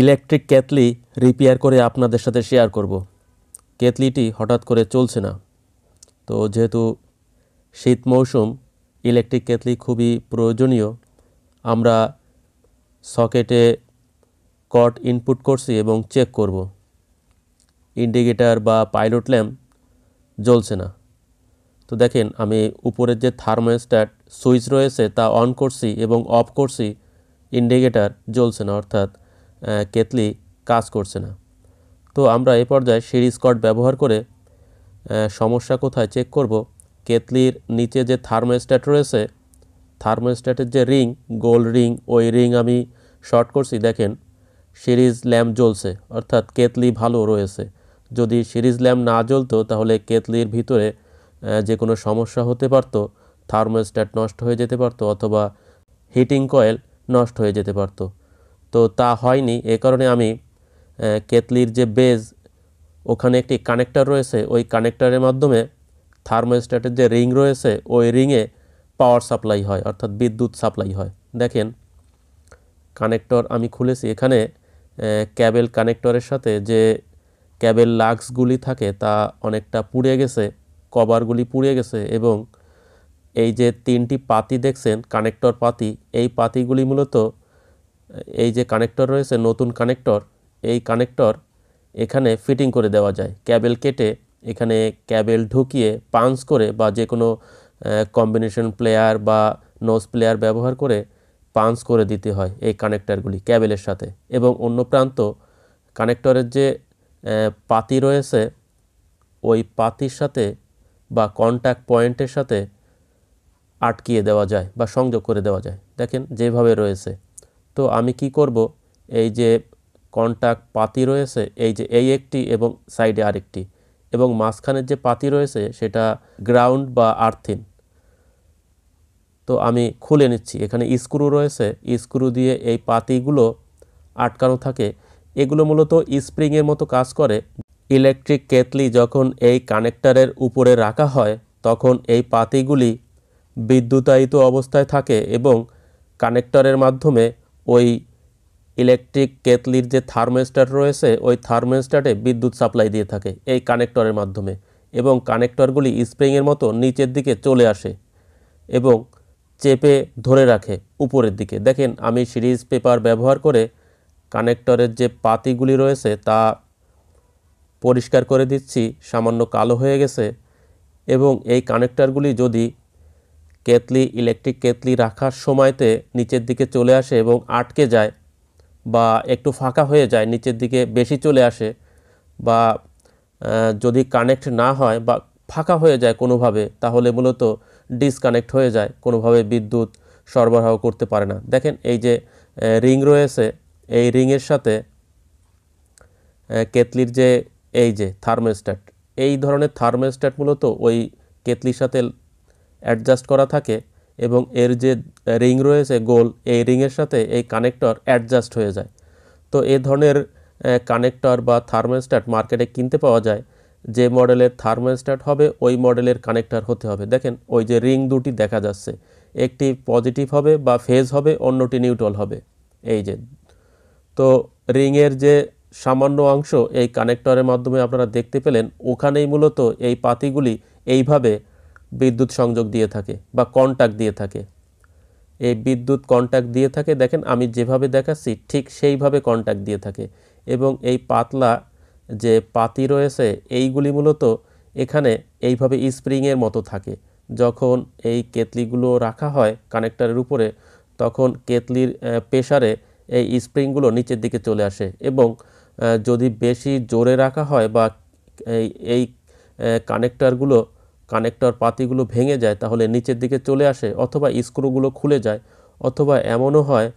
electric কেতলি repair করে আপনাদের সাথে শেয়ার করব কেতলিটি হঠাৎ করে চলছে না তো যেহেতু শীত মৌসুম ইলেকট্রিক কেতলি খুবই প্রয়োজনীয় আমরা সকেটে কট ইনপুট করছি এবং চেক করব ইন্ডিকেটার বা পাইলট ল্যাম্প জ্বলছে না তো দেখেন আমি উপরের যে থার্মোস্ট্যাট সুইচ রয়েছে তা অন করছি এবং অফ করছি ইন্ডিকেটার জ্বলছে না অর্থাৎ কেতলি কাজ করছে না তো আমরা এ পর্যায়ে সিরিজ কট ব্যবহার করে সমস্যা কোথায় চেক করব কেতলির নিচে যে থার্মোস্ট্যাট রয়েছে থার্মোস্ট্যাটের যে রিং গোল রিং ওই রিং আমি শর্ট করছি দেখেন সিরিজ ল্যাম্প জ্বলছে অর্থাৎ কেতলি ভালো রয়েছে যদি সিরিজ ল্যাম্প না জ্বলতো তাহলে কেতলির ভিতরে যে কোনো সমস্যা হতে পারত থার্মোস্ট্যাট নষ্ট হয়ে যেতে পারত অথবা হিটিং কয়েল নষ্ট হয়ে যেতে পারতো তো তা হয়নি এ কারণে আমি কেতলির যে বেজ ওখানে একটি কানেক্টর রয়েছে ওই কানেক্টারের মাধ্যমে থার্মোস্ট্যাটের যে রিং রয়েছে ওই রিংয়ে পাওয়ার সাপ্লাই হয় অর্থাৎ বিদ্যুৎ সাপ্লাই হয় দেখেন কানেক্টর আমি খুলেছি এখানে ক্যাবেল কানেক্টরের সাথে যে ক্যাবেল লাক্সগুলি থাকে তা অনেকটা পুড়ে গেছে কভারগুলি পুড়ে গেছে এবং এই যে তিনটি পাতি দেখছেন কানেক্টর পাতি এই পাতিগুলি মূলত এই যে কানেক্টর রয়েছে নতুন কানেক্টর এই কানেক্টর এখানে ফিটিং করে দেওয়া যায় ক্যাবেল কেটে এখানে ক্যাবেল ঢুকিয়ে পাঞ্চ করে বা যে কোনো কম্বিনেশন প্লেয়ার বা নোজ প্লেয়ার ব্যবহার করে পাঞ্চ করে দিতে হয় এই কানেক্টারগুলি ক্যাবেলের সাথে এবং অন্য প্রান্ত কানেক্টরের যে পাতি রয়েছে ওই পাতির সাথে বা কন্ট্যাক্ট পয়েন্টের সাথে আটকিয়ে দেওয়া যায় বা সংযোগ করে দেওয়া যায় দেখেন যেভাবে রয়েছে তো আমি কি করব এই যে কন্ট্যাক্ট পাতি রয়েছে এই যে এই একটি এবং সাইডে আরেকটি এবং মাঝখানের যে পাতি রয়েছে সেটা গ্রাউন্ড বা আর্থিন তো আমি খুলে নিচ্ছি এখানে স্ক্রু রয়েছে স্ক্রু দিয়ে এই পাতিগুলো আটকানো থাকে এগুলো মূলত স্প্রিংয়ের মতো কাজ করে ইলেকট্রিক কেতলি যখন এই কানেক্টারের উপরে রাখা হয় তখন এই পাতিগুলি বিদ্যুতায়িত অবস্থায় থাকে এবং কানেক্টরের মাধ্যমে ওই ইলেকট্রিক কেতলির যে থার্মোস্টার রয়েছে ওই থার্মোস্টারে বিদ্যুৎ সাপ্লাই দিয়ে থাকে এই কানেক্টরের মাধ্যমে এবং কানেক্টরগুলি স্প্রিংয়ের মতো নিচের দিকে চলে আসে এবং চেপে ধরে রাখে উপরের দিকে দেখেন আমি সিরিজ পেপার ব্যবহার করে কানেক্টরের যে পাতিগুলি রয়েছে তা পরিষ্কার করে দিচ্ছি সামান্য কালো হয়ে গেছে এবং এই কানেক্টরগুলি যদি কেতলি ইলেকট্রিক কেতলি রাখার সময়তে নিচের দিকে চলে আসে এবং আটকে যায় বা একটু ফাঁকা হয়ে যায় নিচের দিকে বেশি চলে আসে বা যদি কানেক্ট না হয় বা ফাঁকা হয়ে যায় কোনোভাবে তাহলে মূলত ডিসকানেক্ট হয়ে যায় কোনোভাবে বিদ্যুৎ সরবরাহ করতে পারে না দেখেন এই যে রিং রয়েছে এই রিংয়ের সাথে কেতলির যে এই যে থার্মোস্ট্যাট এই ধরনের থার্মোস্ট্যাট মূলত ওই কেতলির সাথে অ্যাডজাস্ট করা থাকে এবং এর যে রিং রয়েছে গোল এই রিংয়ের সাথে এই কানেক্টর অ্যাডজাস্ট হয়ে যায় তো এ ধরনের কানেক্টর বা থার্মোস্ট্যাট মার্কেটে কিনতে পাওয়া যায় যে মডেলের থার্মোস্ট্যাট হবে ওই মডেলের কানেক্টর হতে হবে দেখেন ওই যে রিং দুটি দেখা যাচ্ছে একটি পজিটিভ হবে বা ফেজ হবে অন্যটি নিউট্রাল হবে এই যে তো রিংয়ের যে সামান্য অংশ এই কানেক্টরের মাধ্যমে আপনারা দেখতে পেলেন ওখানেই মূলত এই পাতিগুলি এইভাবে বিদ্যুৎ সংযোগ দিয়ে থাকে বা কন্ট্যাক্ট দিয়ে থাকে এই বিদ্যুৎ কন্ট্যাক্ট দিয়ে থাকে দেখেন আমি যেভাবে দেখাচ্ছি ঠিক সেইভাবে কন্ট্যাক্ট দিয়ে থাকে এবং এই পাতলা যে পাতি রয়েছে এইগুলি মূলত এখানে এইভাবে স্প্রিংয়ের মতো থাকে যখন এই কেতলিগুলো রাখা হয় কানেক্টারের উপরে তখন কেতলির প্রেশারে এই স্প্রিংগুলো নিচের দিকে চলে আসে এবং যদি বেশি জোরে রাখা হয় বা এই কানেক্টারগুলো কানেক্টর পাতিগুলো ভেঙে যায় তাহলে নিচের দিকে চলে আসে অথবা স্ক্রুগুলো খুলে যায় অথবা এমনও হয়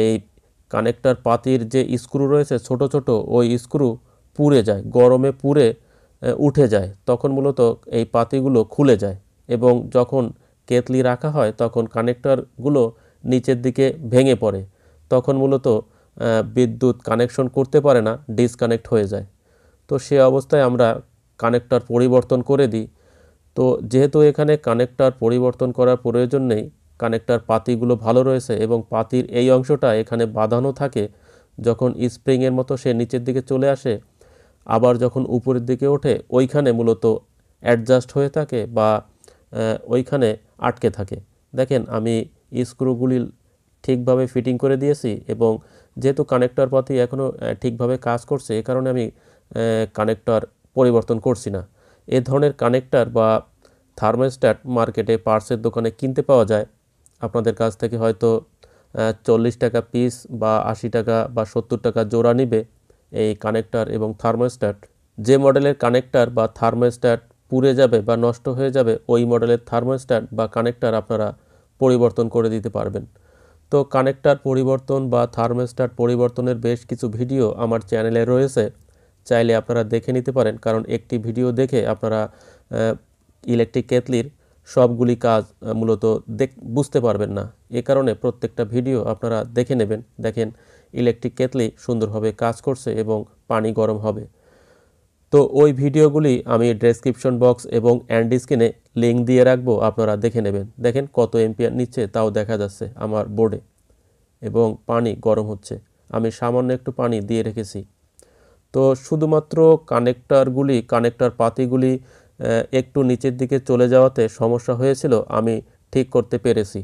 এই কানেক্টর পাতির যে স্ক্রু রয়েছে ছোট ছোট ওই স্ক্রু পুড়ে যায় গরমে পুড়ে উঠে যায় তখন মূলত এই পাতিগুলো খুলে যায় এবং যখন কেতলি রাখা হয় তখন কানেক্টরগুলো নিচের দিকে ভেঙে পড়ে তখন মূলত বিদ্যুৎ কানেকশন করতে পারে না ডিসকানেক্ট হয়ে যায় তো সে অবস্থায় আমরা কানেক্টর পরিবর্তন করে দিই তো যেহেতু এখানে কানেক্টার পরিবর্তন করার প্রয়োজন নেই কানেক্টার পাতিগুলো ভালো রয়েছে এবং পাতির এই অংশটা এখানে বাঁধানো থাকে যখন স্প্রিংয়ের মতো সে নিচের দিকে চলে আসে আবার যখন উপরের দিকে ওঠে ওইখানে মূলত অ্যাডজাস্ট হয়ে থাকে বা ওইখানে আটকে থাকে দেখেন আমি স্ক্রুগুলি ঠিকভাবে ফিটিং করে দিয়েছি এবং যেহেতু কানেক্টার পাতি এখনও ঠিকভাবে কাজ করছে এ কারণে আমি কানেক্টার পরিবর্তন করছি না এ ধরনের কানেক্টার বা থার্মোস্ট্যাট মার্কেটে পার্সের দোকানে কিনতে পাওয়া যায় আপনাদের কাছ থেকে হয়তো চল্লিশ টাকা পিস বা আশি টাকা বা সত্তর টাকা জোড়া নিবে এই কানেক্টার এবং থার্মোস্ট্যাট যে মডেলের কানেক্টার বা থার্মোস্ট্যাট পুড়ে যাবে বা নষ্ট হয়ে যাবে ওই মডেলের থার্মোস্ট্যাট বা কানেক্টার আপনারা পরিবর্তন করে দিতে পারবেন তো কানেক্টার পরিবর্তন বা থার্মোস্ট্যাট পরিবর্তনের বেশ কিছু ভিডিও আমার চ্যানেলে রয়েছে চাইলে আপনারা দেখে নিতে পারেন কারণ একটি ভিডিও দেখে আপনারা ইলেকট্রিক কেতলির সবগুলি কাজ মূলত দেখ বুঝতে পারবেন না এ কারণে প্রত্যেকটা ভিডিও আপনারা দেখে নেবেন দেখেন ইলেকট্রিক কেতলি সুন্দরভাবে কাজ করছে এবং পানি গরম হবে তো ওই ভিডিওগুলি আমি ডেসক্রিপশন বক্স এবং অ্যান্ড স্ক্রিনে লিঙ্ক দিয়ে রাখবো আপনারা দেখে নেবেন দেখেন কত এম্পিয়ার নিচ্ছে তাও দেখা যাচ্ছে আমার বোর্ডে এবং পানি গরম হচ্ছে আমি সামান্য একটু পানি দিয়ে রেখেছি তো শুধুমাত্র কানেক্টারগুলি কানেক্টার পাতিগুলি একটু নিচের দিকে চলে যাওয়াতে সমস্যা হয়েছিল আমি ঠিক করতে পেরেছি